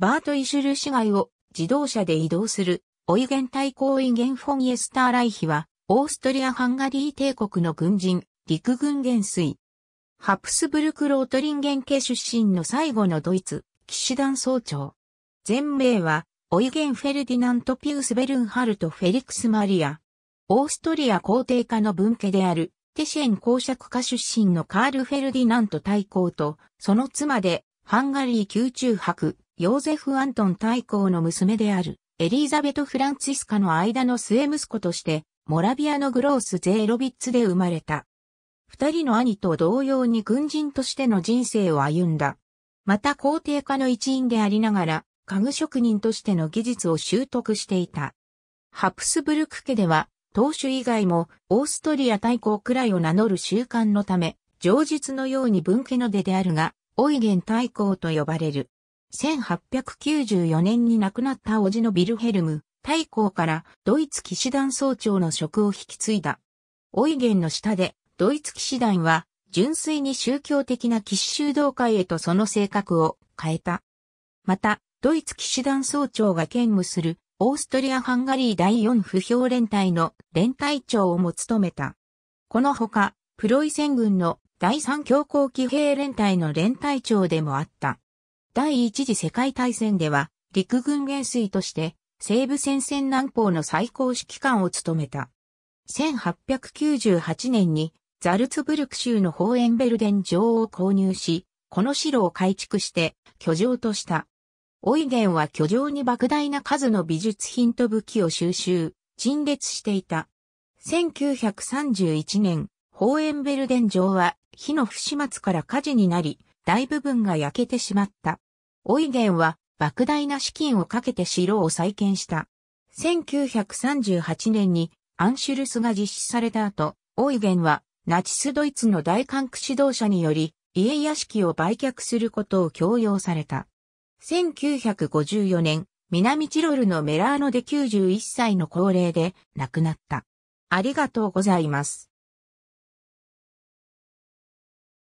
バート・イシュル市街を自動車で移動する、オイゲン対抗イゲンフォン・イエスター・ライヒは、オーストリア・ハンガリー帝国の軍人、陸軍元帥。ハプスブルク・ロートリンゲン家出身の最後のドイツ、騎士団総長。全名は、オイゲン・フェルディナント・ピウス・ベルンハルト・フェリクス・マリア。オーストリア皇帝家の分家である、テシェン公爵家出身のカール・フェルディナント大公と、その妻で、ハンガリー宮中博、ヨーゼフ・アントン大公の娘である、エリーザベト・フランツィスカの間の末息子として、モラビアのグロース・ゼーロビッツで生まれた。二人の兄と同様に軍人としての人生を歩んだ。また皇帝家の一員でありながら、家具職人としての技術を習得していた。ハプスブルク家では、当主以外もオーストリア大公くらいを名乗る習慣のため、上述のように文家の出であるが、オイゲン大公と呼ばれる。1894年に亡くなった叔父のビルヘルム、大公からドイツ騎士団総長の職を引き継いだ。オイゲンの下で、ドイツ騎士団は、純粋に宗教的な騎士修道会へとその性格を変えた。また、ドイツ騎士団総長が兼務する、オーストリア・ハンガリー第4不評連隊の連隊長をも務めた。このほか、プロイセン軍の第3強行騎兵連隊の連隊長でもあった。第一次世界大戦では、陸軍元帥として、西部戦線南方の最高指揮官を務めた。1898年に、ザルツブルク州のホーエンベルデン城を購入し、この城を改築して、居城とした。オイゲンは居城に莫大な数の美術品と武器を収集、陳列していた。1931年、ホーエンベルデン城は火の不始末から火事になり、大部分が焼けてしまった。オイゲンは莫大な資金をかけて城を再建した。1938年にアンシュルスが実施された後、オイゲンはナチスドイツの大管区指導者により家屋敷を売却することを強要された。1954年、南チロルのメラーノで91歳の高齢で亡くなった。ありがとうございます。